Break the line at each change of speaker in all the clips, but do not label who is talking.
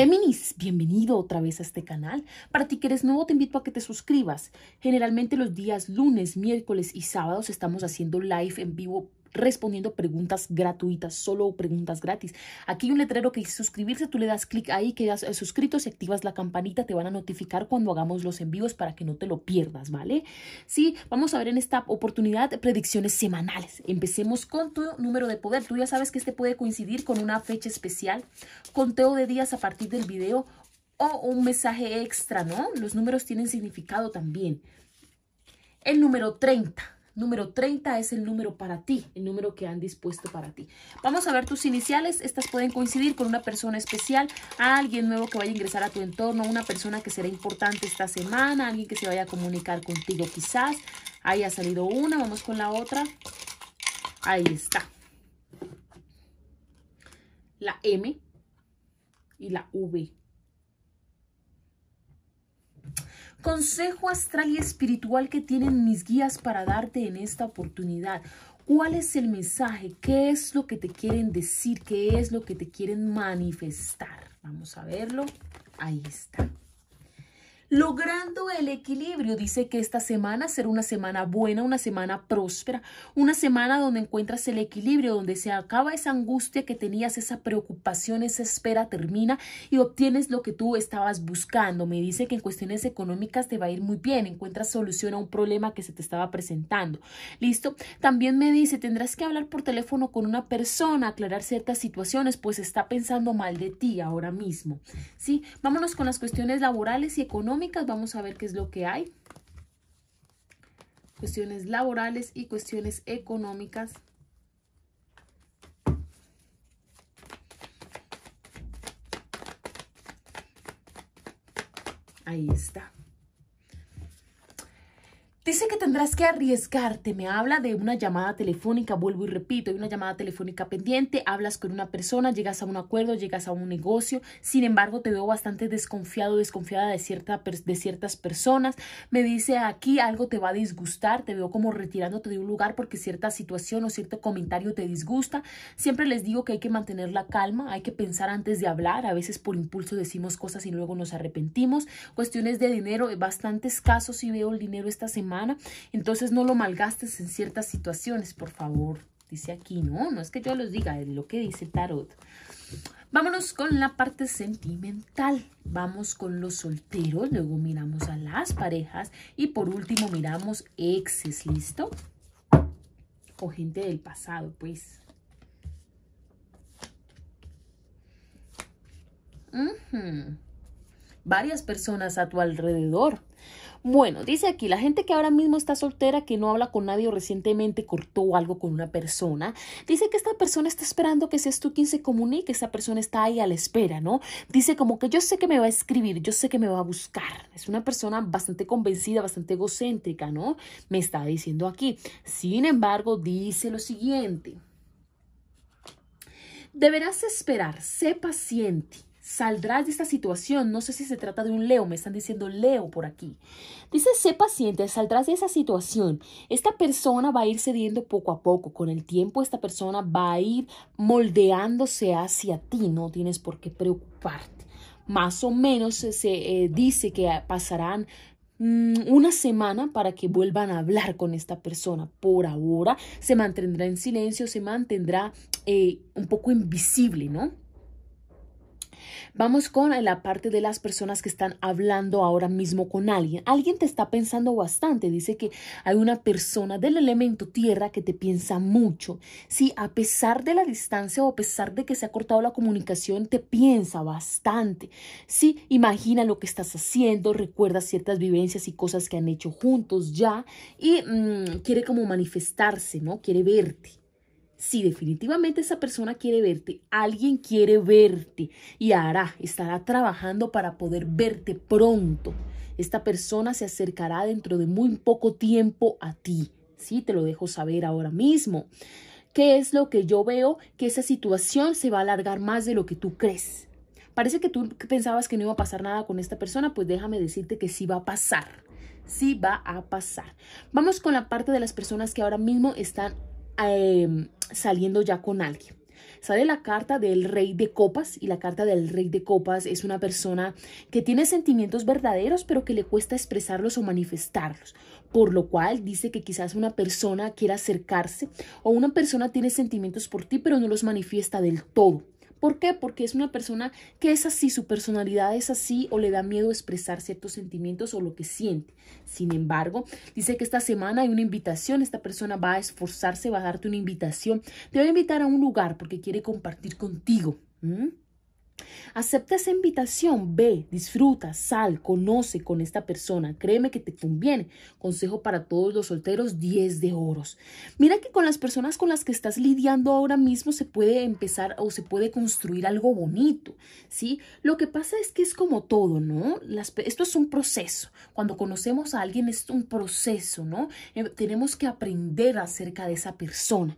Géminis, bienvenido otra vez a este canal. Para ti que eres nuevo, te invito a que te suscribas. Generalmente los días lunes, miércoles y sábados estamos haciendo live en vivo respondiendo preguntas gratuitas, solo preguntas gratis. Aquí hay un letrero que dice suscribirse, tú le das clic ahí, quedas eh, suscrito, si activas la campanita, te van a notificar cuando hagamos los envíos para que no te lo pierdas, ¿vale? Sí, vamos a ver en esta oportunidad predicciones semanales. Empecemos con tu número de poder. Tú ya sabes que este puede coincidir con una fecha especial, conteo de días a partir del video o un mensaje extra, ¿no? Los números tienen significado también. El número 30 número 30 es el número para ti, el número que han dispuesto para ti. Vamos a ver tus iniciales, estas pueden coincidir con una persona especial, alguien nuevo que vaya a ingresar a tu entorno, una persona que será importante esta semana, alguien que se vaya a comunicar contigo quizás, ahí ha salido una, vamos con la otra, ahí está. La M y la V. Consejo astral y espiritual que tienen mis guías para darte en esta oportunidad. ¿Cuál es el mensaje? ¿Qué es lo que te quieren decir? ¿Qué es lo que te quieren manifestar? Vamos a verlo. Ahí está logrando el equilibrio. Dice que esta semana será una semana buena, una semana próspera, una semana donde encuentras el equilibrio, donde se acaba esa angustia que tenías, esa preocupación, esa espera termina y obtienes lo que tú estabas buscando. Me dice que en cuestiones económicas te va a ir muy bien, encuentras solución a un problema que se te estaba presentando. ¿Listo? También me dice, tendrás que hablar por teléfono con una persona, aclarar ciertas situaciones, pues está pensando mal de ti ahora mismo. ¿Sí? Vámonos con las cuestiones laborales y económicas Vamos a ver qué es lo que hay. Cuestiones laborales y cuestiones económicas. Ahí está. Dice que tendrás que arriesgarte. Me habla de una llamada telefónica, vuelvo y repito, hay una llamada telefónica pendiente, hablas con una persona, llegas a un acuerdo, llegas a un negocio. Sin embargo, te veo bastante desconfiado, desconfiada de, cierta, de ciertas personas. Me dice aquí algo te va a disgustar, te veo como retirándote de un lugar porque cierta situación o cierto comentario te disgusta. Siempre les digo que hay que mantener la calma, hay que pensar antes de hablar. A veces por impulso decimos cosas y luego nos arrepentimos. Cuestiones de dinero, eh, bastante escaso si veo el dinero esta semana entonces no lo malgastes en ciertas situaciones, por favor. Dice aquí, no, no es que yo los diga, es lo que dice Tarot. Vámonos con la parte sentimental. Vamos con los solteros, luego miramos a las parejas y por último miramos exes, ¿listo? O gente del pasado, pues varias personas a tu alrededor. Bueno, dice aquí, la gente que ahora mismo está soltera, que no habla con nadie o recientemente cortó algo con una persona, dice que esta persona está esperando que seas tú quien se comunique, Esa persona está ahí a la espera, ¿no? Dice como que yo sé que me va a escribir, yo sé que me va a buscar. Es una persona bastante convencida, bastante egocéntrica, ¿no? Me está diciendo aquí. Sin embargo, dice lo siguiente. Deberás esperar, sé paciente saldrás de esta situación. No sé si se trata de un Leo, me están diciendo Leo por aquí. Dice, sé paciente, saldrás de esa situación. Esta persona va a ir cediendo poco a poco. Con el tiempo esta persona va a ir moldeándose hacia ti. No tienes por qué preocuparte. Más o menos se eh, dice que pasarán mm, una semana para que vuelvan a hablar con esta persona. Por ahora se mantendrá en silencio, se mantendrá eh, un poco invisible, ¿no? Vamos con la parte de las personas que están hablando ahora mismo con alguien. Alguien te está pensando bastante. Dice que hay una persona del elemento tierra que te piensa mucho. Sí, a pesar de la distancia o a pesar de que se ha cortado la comunicación, te piensa bastante. Sí, imagina lo que estás haciendo, recuerda ciertas vivencias y cosas que han hecho juntos ya y mm, quiere como manifestarse, ¿no? Quiere verte si definitivamente esa persona quiere verte, alguien quiere verte y hará, estará trabajando para poder verte pronto. Esta persona se acercará dentro de muy poco tiempo a ti. Sí, te lo dejo saber ahora mismo. ¿Qué es lo que yo veo? Que esa situación se va a alargar más de lo que tú crees. Parece que tú pensabas que no iba a pasar nada con esta persona, pues déjame decirte que sí va a pasar sí va a pasar. Vamos con la parte de las personas que ahora mismo están Em, saliendo ya con alguien. Sale la carta del rey de copas y la carta del rey de copas es una persona que tiene sentimientos verdaderos pero que le cuesta expresarlos o manifestarlos, por lo cual dice que quizás una persona quiera acercarse o una persona tiene sentimientos por ti pero no los manifiesta del todo. ¿Por qué? Porque es una persona que es así, su personalidad es así o le da miedo expresar ciertos sentimientos o lo que siente. Sin embargo, dice que esta semana hay una invitación, esta persona va a esforzarse, va a darte una invitación. Te va a invitar a un lugar porque quiere compartir contigo. Acepta esa invitación, ve, disfruta, sal, conoce con esta persona. Créeme que te conviene. Consejo para todos los solteros, 10 de oros. Mira que con las personas con las que estás lidiando ahora mismo se puede empezar o se puede construir algo bonito, ¿sí? Lo que pasa es que es como todo, ¿no? esto es un proceso. Cuando conocemos a alguien es un proceso, ¿no? Eh, tenemos que aprender acerca de esa persona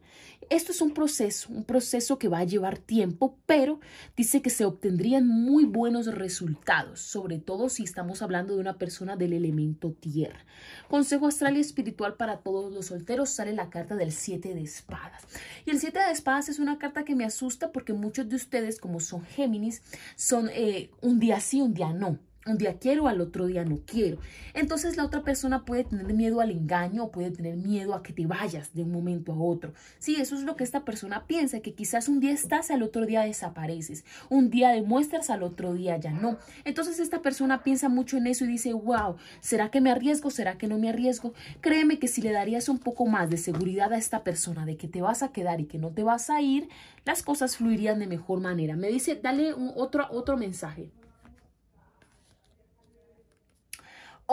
esto es un proceso, un proceso que va a llevar tiempo, pero dice que se obtendrían muy buenos resultados, sobre todo si estamos hablando de una persona del elemento tierra. Consejo astral y espiritual para todos los solteros sale la carta del siete de espadas. Y el siete de espadas es una carta que me asusta porque muchos de ustedes, como son Géminis, son eh, un día sí, un día no un día quiero, al otro día no quiero. Entonces la otra persona puede tener miedo al engaño o puede tener miedo a que te vayas de un momento a otro. Sí, eso es lo que esta persona piensa, que quizás un día estás, al otro día desapareces. Un día demuestras, al otro día ya no. Entonces esta persona piensa mucho en eso y dice, wow, ¿será que me arriesgo? ¿Será que no me arriesgo? Créeme que si le darías un poco más de seguridad a esta persona de que te vas a quedar y que no te vas a ir, las cosas fluirían de mejor manera. Me dice, dale otro, otro mensaje.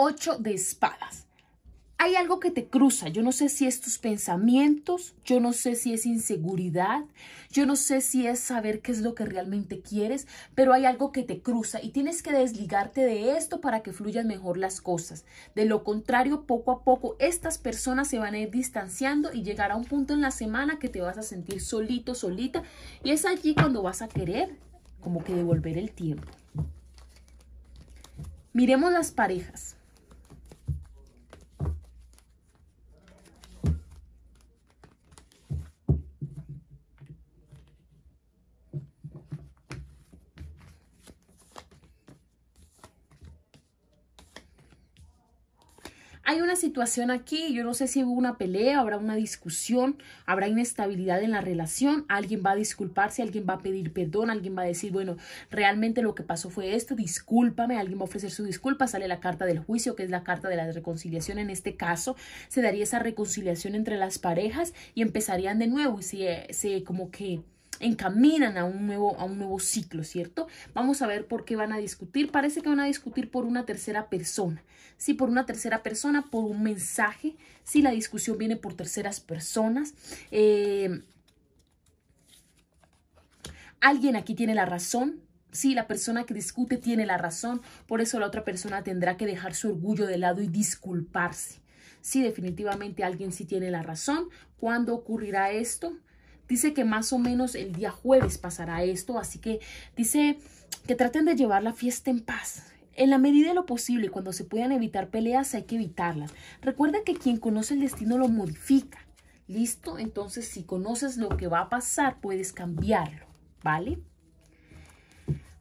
ocho de espadas. Hay algo que te cruza, yo no sé si es tus pensamientos, yo no sé si es inseguridad, yo no sé si es saber qué es lo que realmente quieres, pero hay algo que te cruza y tienes que desligarte de esto para que fluyan mejor las cosas. De lo contrario, poco a poco estas personas se van a ir distanciando y llegará un punto en la semana que te vas a sentir solito, solita y es allí cuando vas a querer como que devolver el tiempo. Miremos las parejas. hay una situación aquí, yo no sé si hubo una pelea, habrá una discusión, habrá inestabilidad en la relación, alguien va a disculparse, alguien va a pedir perdón, alguien va a decir, bueno, realmente lo que pasó fue esto, discúlpame, alguien va a ofrecer su disculpa, sale la carta del juicio, que es la carta de la reconciliación en este caso, se daría esa reconciliación entre las parejas y empezarían de nuevo y se, se como que encaminan a un nuevo, a un nuevo ciclo, ¿cierto? Vamos a ver por qué van a discutir. Parece que van a discutir por una tercera persona. Si sí, por una tercera persona, por un mensaje. Si sí, la discusión viene por terceras personas. Eh, alguien aquí tiene la razón. Sí, la persona que discute tiene la razón. Por eso la otra persona tendrá que dejar su orgullo de lado y disculparse. Sí, definitivamente alguien sí tiene la razón. ¿Cuándo ocurrirá esto? Dice que más o menos el día jueves pasará esto, así que dice que traten de llevar la fiesta en paz. En la medida de lo posible cuando se puedan evitar peleas hay que evitarlas. Recuerda que quien conoce el destino lo modifica. ¿Listo? Entonces si conoces lo que va a pasar puedes cambiarlo, ¿vale?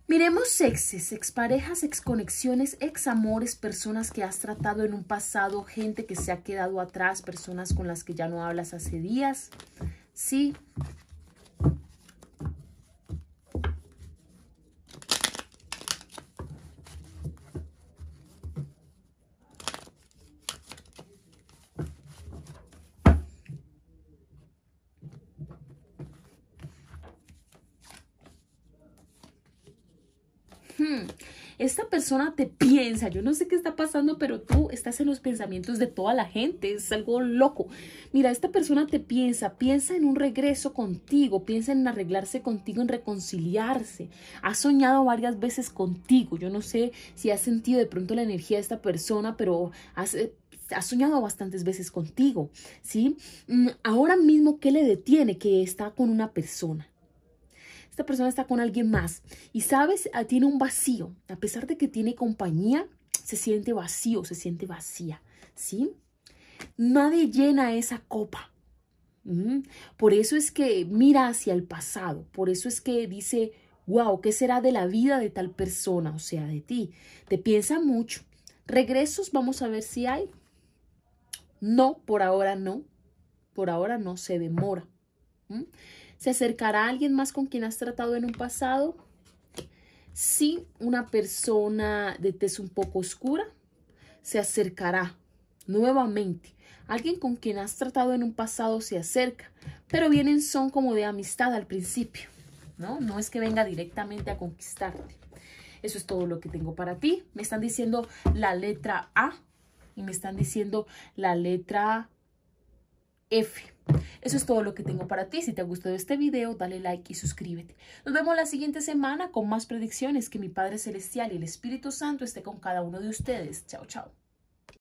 Miremos exes, exparejas, exconexiones, examores, personas que has tratado en un pasado, gente que se ha quedado atrás, personas con las que ya no hablas hace días. See? Hmm. esta persona te piensa, yo no sé qué está pasando, pero tú estás en los pensamientos de toda la gente, es algo loco. Mira, esta persona te piensa, piensa en un regreso contigo, piensa en arreglarse contigo, en reconciliarse. Ha soñado varias veces contigo, yo no sé si ha sentido de pronto la energía de esta persona, pero eh, ha soñado bastantes veces contigo, ¿sí? Mm, ahora mismo, ¿qué le detiene que está con una persona? esta persona está con alguien más y sabes, ah, tiene un vacío. A pesar de que tiene compañía, se siente vacío, se siente vacía, ¿sí? Nadie llena esa copa. Mm. Por eso es que mira hacia el pasado, por eso es que dice, wow, ¿qué será de la vida de tal persona? O sea, de ti. Te piensa mucho. Regresos, vamos a ver si hay. No, por ahora no. Por ahora no se demora. ¿Se acercará a alguien más con quien has tratado en un pasado? Sí, una persona de tez un poco oscura se acercará nuevamente. Alguien con quien has tratado en un pasado se acerca, pero vienen son como de amistad al principio, ¿no? No es que venga directamente a conquistarte. Eso es todo lo que tengo para ti. Me están diciendo la letra A y me están diciendo la letra F. Eso es todo lo que tengo para ti. Si te ha gustado este video, dale like y suscríbete. Nos vemos la siguiente semana con más predicciones. Que mi Padre Celestial y el Espíritu Santo esté con cada uno de ustedes. Chao, chao.